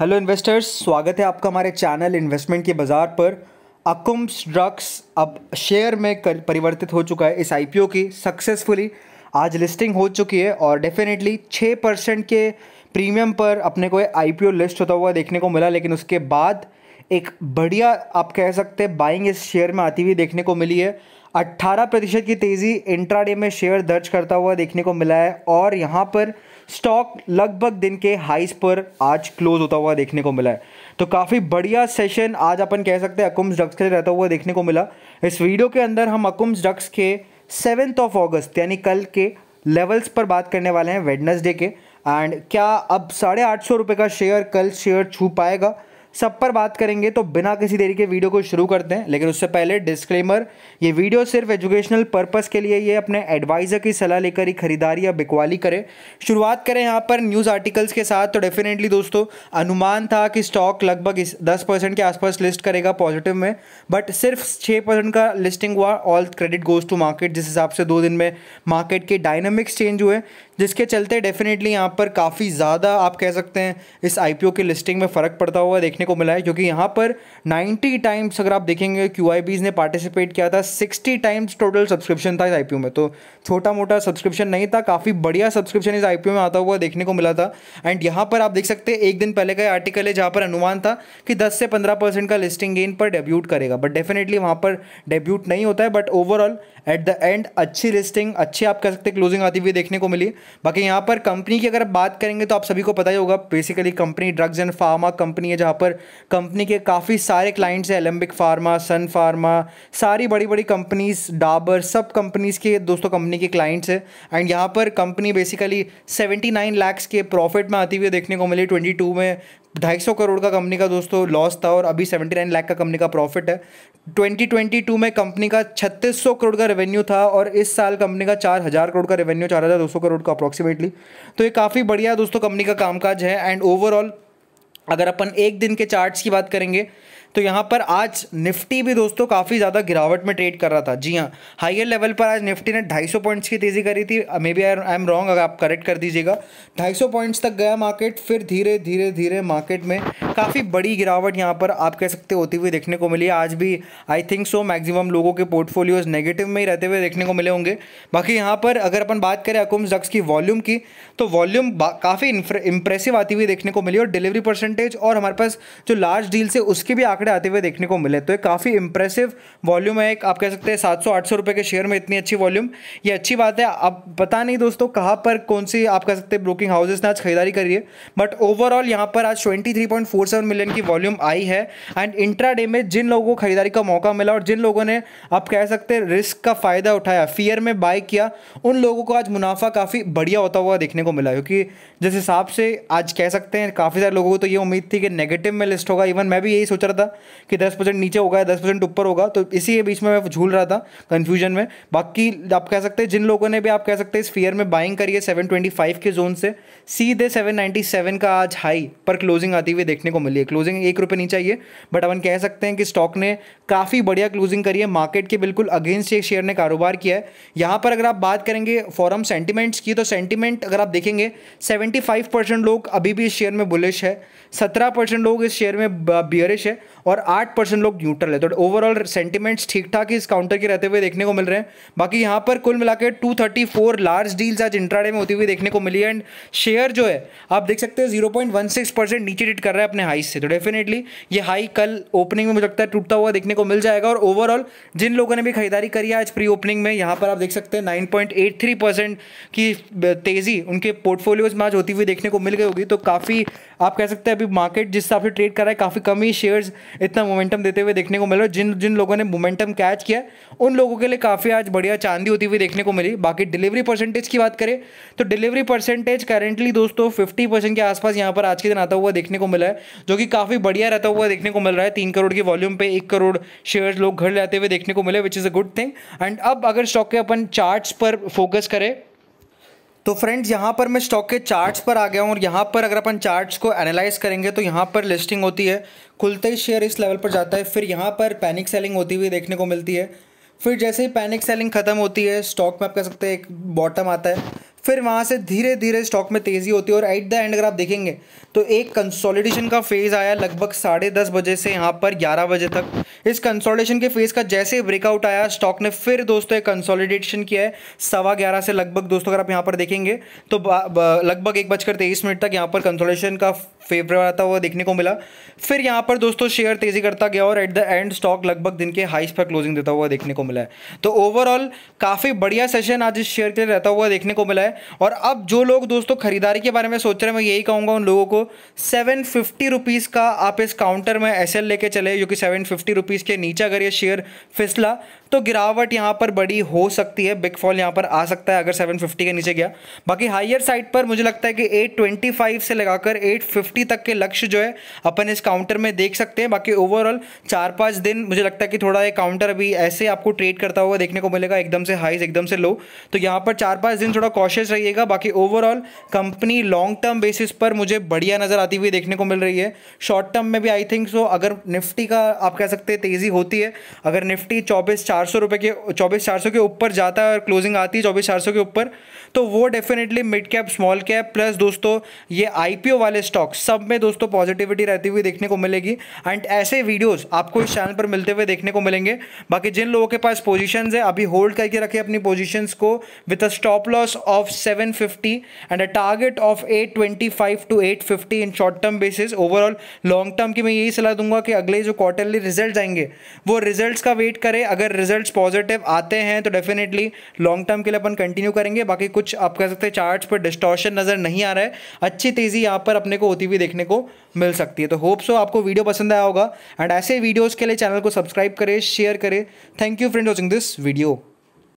hello investors स्वागत है आपका हमारे चैनल इन्वेस्टमेंट के बाज़ार पर अकुम्स ड्रग्स अब शेयर में कर परिवर्तित हो चुका है इस आईपीओ की सक्सेसफुली आज लिस्टिंग हो चुकी है और डेफिनेटली छः परसेंट के प्रीमियम पर अपने को आईपीओ लिस्ट होता हुआ देखने को मिला लेकिन उसके बाद एक बढ़िया आप कह सकते हैं बाइंग इस शेयर में आती हुई देखने को मिली है 18 प्रतिशत की तेज़ी इंट्राडे में शेयर दर्ज करता हुआ देखने को मिला है और यहाँ पर स्टॉक लगभग दिन के हाइस पर आज क्लोज होता हुआ देखने को मिला है तो काफ़ी बढ़िया सेशन आज अपन कह सकते हैं अकुम्स ड्रग्स के रहता हुआ देखने को मिला इस वीडियो के अंदर हम अकुम्स ड्रग्स के सेवन्थ ऑफ ऑगस्ट यानी कल के लेवल्स पर बात करने वाले हैं वेडनेसडे के एंड क्या अब साढ़े आठ सौ रुपये का शेयर कल शेयर छू पाएगा सब पर बात करेंगे तो बिना किसी देरी के वीडियो को शुरू करते हैं लेकिन उससे पहले डिस्क्लेमर ये वीडियो सिर्फ एजुकेशनल पर्पस के लिए ये अपने एडवाइज़र की सलाह लेकर ही खरीदारी या बिकवाली करें शुरुआत करें यहाँ पर न्यूज़ आर्टिकल्स के साथ तो डेफिनेटली दोस्तों अनुमान था कि स्टॉक लगभग इस दस परसेंट के आसपास लिस्ट करेगा पॉजिटिव में बट सिर्फ छः परसेंट का लिस्टिंग हुआ all credit goes to market जिस हिसाब से दो दिन में मार्केट के डायनमिक्स चेंज हुए जिसके चलते डेफिनेटली यहाँ पर काफ़ी ज़्यादा आप कह सकते हैं इस आई पी ओ की लिस्टिंग में फ़र्क पड़ता हुआ देखने को मिला है क्योंकि यहाँ पर नाइन्टी टाइम्स अगर आप देखेंगे क्यू आई बीज ने पार्टिसिपेट किया था सिक्सटी टाइम्स टोटल सब्सक्रिप्शन था इस आई पी ओ में तो छोटा मोटा सब्सक्रिप्शन नहीं था काफ़ी बढ़िया सब्सक्रिप्शन इस आई में आता हुआ देखने को मिला था एंड यहाँ पर आप देख सकते हैं एक दिन पहले का आर्टिकल है जहाँ पर अनुमान था कि दस से पंद्रह परसेंट का लिस्टिंग गेन पर डेब्यूट करेगा बट डेफिनेटली वहाँ पर डेब्यूट नहीं होता है but overall at the end अच्छी लिस्टिंग अच्छी आप कह सकते क्लोजिंग आती हुई देखने को मिली बाकी यहाँ पर कंपनी की अगर बात करेंगे तो आप सभी को पता ही होगा basically company drugs and pharma company है जहाँ पर कंपनी के काफ़ी सारे क्लाइंट्स हैं एलम्बिक फार्मा सन फार्मा सारी बड़ी बड़ी कंपनीज डाबर सब कंपनीज़ के दोस्तों कंपनी के क्लाइंट्स हैं एंड यहाँ पर company basically seventy nine lakhs के प्रॉफिट में आती हुई देखने को मिली ट्वेंटी टू में ढाई सौ करोड़ का कंपनी का दोस्तों लॉस था और अभी सेवेंटी नाइन लाख का कंपनी का प्रॉफिट है ट्वेंटी ट्वेंटी टू में कंपनी का छत्तीस सौ करोड़ का रेवेन्यू था और इस साल कंपनी का चार हजार करोड़ का रेवेन्यू चार हज़ार दो सौ करोड़ का अप्रॉक्सीमेटली तो ये काफ़ी बढ़िया दोस्तों कंपनी का कामकाज है एंड ओवरऑल अगर अपन एक दिन के चार्ट्स की बात करेंगे तो यहाँ पर आज निफ्टी भी दोस्तों काफ़ी ज़्यादा गिरावट में ट्रेड कर रहा था जी हाँ हाइयर लेवल पर आज निफ्टी ने 250 पॉइंट्स की तेज़ी करी थी may be I I am wrong अगर आप करेक्ट कर दीजिएगा 250 पॉइंट्स तक गया मार्केट फिर धीरे धीरे धीरे मार्केट में काफ़ी बड़ी गिरावट यहाँ पर आप कह सकते होती हुई देखने को मिली आज भी आई थिंक सो मैक्सिमम लोगों के पोर्टफोलियोज नेगेटिव में ही रहते हुए देखने को मिले होंगे बाकी यहाँ पर अगर अपन बात करें अकुम जक्स की वॉल्यूम की तो वॉल्यूम काफ़ी इंप्रेसिव आती हुई देखने को मिली और डिलीवरी परसेंटेज और हमारे पास जो लार्ज डील्स है उसके भी आंकड़े आंकड़े आते हुए देखने को मिले तो ये काफ़ी इंप्रेसिव वॉल्यूम है एक आप कह सकते हैं सात सौ आठ सौ रुपये के शेयर में इतनी अच्छी वॉल्यूम ये अच्छी बात है अब पता नहीं दोस्तों कहाँ पर कौन सी आप कह सकते हैं ब्रोकिंग हाउसेज ने आज खरीदारी करी है बट ओवरऑल यहाँ पर आज twenty three point four seven million की वॉल्यूम आई है एंड इंट्रा डे में जिन लोगों को खरीदारी का मौका मिला और जिन लोगों ने आप कह सकते हैं रिस्क का फ़ायदा उठाया फियर में बाय किया उन लोगों को आज मुनाफा काफ़ी बढ़िया होता हुआ देखने को मिला क्योंकि जिस हिसाब से आज कह सकते हैं काफ़ी सारे लोगों को तो ये उम्मीद थी कि नेगेटिव में लिस्ट होगा इवन मैं भी यही सोच रहा था कि दस परसेंट नीचे होगा या दस परसेंट ऊपर होगा तो इसी के बीच में मैं झूल रहा था कन्फ्यूजन में बाकी आप कह सकते हैं जिन लोगों ने भी आप कह सकते हैं इस फेयर में बाइंग करिए सेवन ट्वेंटी फाइव के जोन से सीधे सेवन नाइन्टी सेवन का आज हाई पर क्लोजिंग आती हुई देखने को मिली है क्लोजिंग एक रुपये नीचे आइए बट अपन कह सकते हैं कि स्टॉक ने काफ़ी बढ़िया क्लोजिंग करी है मार्केट के बिल्कुल अगेंस्ट एक शेयर ने कारोबार किया है यहाँ पर अगर आप बात करेंगे फॉरम सेंटिमेंट्स की तो सेंटिमेंट अगर आप देखेंगे सेवेंटी फाइव परसेंट लोग अभी भी इस शेयर में बुलिश है सत्रह परसेंट लोग इस शेयर में बियरिश है और आठ परसेंट लोग न्यूट्रल है तो ओवरऑल सेंटिमेंट्स ठीक ठाक ही इस काउंटर के रहते हुए देखने को मिल रहे हैं बाकी यहाँ पर कुल मिला के two thirty four large deals आज इंट्राडे में होती हुई देखने को मिली है एंड शेयर जो है आप देख सकते हैं zero point one six percent नीचे डिट कर रहा है अपने हाई से तो डेफिनेटली ये हाई कल ओपनिंग में मुझे लगता है टूटता हुआ देखने को मिल जाएगा और ओवरऑल जिन लोगों ने भी खरीदारी करी है आज प्री ओपनिंग में यहाँ पर आप देख सकते हैं nine point eight three percent की तेज़ी उनके पोर्टफोलियोज में आज होती हुई देखने को मिल गई होगी तो काफ़ी आप कह सकते हैं अभी मार्केट जिस हिसाब से ट्रेड कर रहा है काफ़ी कम ही शेयर्स इतना मोमेंटम देते हुए देखने को मिल रहा है जिन जिन लोगों ने मोमेंटम कैच किया उन लोगों के लिए काफ़ी आज बढ़िया चांदी होती हुई देखने को मिली बाकी डिलीवरी परसेंटेज की बात करें तो डिलीवरी परसेंटेज करेंटली दोस्तों फिफ्टी परसेंट के आसपास यहाँ पर आज के दिन आता हुआ देखने को मिला है जो कि काफ़ी बढ़िया रहता हुआ देखने को मिल रहा है तीन करोड़ की वॉल्यूम पर एक करोड़ शेयर लोग घर लेते हुए देखने को मिले which is a good thing and अब अगर स्टॉक के अपन चार्ट्स पर फोकस करें तो फ्रेंड्स यहाँ पर मैं स्टॉक के चार्ट्स पर आ गया हूँ और यहाँ पर अगर अपन चार्ट्स को एनालाइज करेंगे तो यहाँ पर लिस्टिंग होती है खुलते ही शेयर इस लेवल पर जाता है फिर यहाँ पर पैनिक सेलिंग होती हुई देखने को मिलती है फिर जैसे ही पैनिक सेलिंग ख़त्म होती है स्टॉक में आप कह सकते हैं एक बॉटम आता है फिर वहाँ से धीरे धीरे स्टॉक में तेज़ी होती है और एट द एंड अगर आप देखेंगे तो एक कंसोलिडेशन का फेज़ आया लगभग साढ़े दस बजे से यहाँ पर ग्यारह बजे तक इस कंसोलिडेशन के फेज़ का जैसे ब्रेकआउट आया स्टॉक ने फिर दोस्तों एक कंसोलिडेशन किया है सवा ग्यारह से लगभग दोस्तों अगर आप यहाँ पर देखेंगे तो लगभग एक बजकर तेईस मिनट तक यहाँ पर कंसोलिडेशन का फेवर आता हुआ देखने को मिला फिर यहाँ पर दोस्तों शेयर तेज़ी करता गया और एट द एंड स्टॉक लगभग दिन के हाइस पर क्लोजिंग देता हुआ देखने को मिला है तो ओवरऑल काफ़ी बढ़िया सेशन आज इस शेयर के लिए रहता हुआ देखने को मिला है और अब जो लोग दोस्तों खरीदारी के बारे में सोच रहे हैं मैं यही कहूँगा उन लोगों को सेवन फिफ्टी रुपीज़ का आप इस काउंटर में एस एल लेके चले जो कि सेवन फिफ्टी रुपीज़ के नीचे अगर ये शेयर फिसला तो गिरावट यहाँ पर बड़ी हो सकती है बिग फॉल यहाँ पर आ सकता है अगर सेवन फिफ्टी के नीचे गया बाकी हाइयर साइड पर मुझे लगता है कि एट ट्वेंटी फाइव से लगाकर एट फिफ्टी तक के लक्ष्य जो है अपन इस काउंटर में देख सकते हैं बाकी ओवरऑल चार पाँच दिन मुझे लगता है कि थोड़ा एक काउंटर अभी ऐसे आपको ट्रेड करता हुआ देखने को मिलेगा एकदम से हाइज एकदम से लो तो यहाँ पर चार पाँच दिन थोड़ा कॉशियस कॉशियस रहिएगा बाकी overall company long term basis पर मुझे बढ़िया नज़र आती हुई देखने को मिल रही है शॉर्ट टर्म में भी आई थिंक सो अगर निफ्टी का आप कह सकते हैं तेज़ी होती है अगर निफ्टी चौबीस चार सौ रुपये के चौबीस चार सौ के ऊपर जाता है और क्लोजिंग आती है चौबीस चार सौ के ऊपर तो वो definitely mid cap small cap plus दोस्तों ये आईपीओ वाले स्टॉक सब में दोस्तों पॉजिटिविटी रहती हुई देखने को मिलेगी एंड ऐसे वीडियोज़ आपको इस चैनल पर मिलते हुए देखने को मिलेंगे बाकी जिन लोगों के पास पोजिशन है अभी होल्ड करके रखें अपनी पोजिशन को with a stop loss of 750 and a target of 825 to 850 in short term basis overall long term की मैं यही सलाह दूंगा कि अगले जो क्वार्टरली रिजल्ट आएंगे वो रिजल्ट्स का वेट करें अगर रिजल्ट्स पॉजिटिव आते हैं तो डेफिनेटली लॉन्ग टर्म के लिए अपन कंटिन्यू करेंगे बाकी कुछ आप कह सकते हैं चार्ट्स पर डिस्टॉर्शन नज़र नहीं आ रहा है अच्छी तेज़ी यहाँ पर अपने को होती हुई देखने को मिल सकती है तो होप सो आपको वीडियो पसंद आया होगा एंड ऐसे वीडियोज़ के लिए चैनल को सब्सक्राइब करें शेयर करें thank you friend watching this video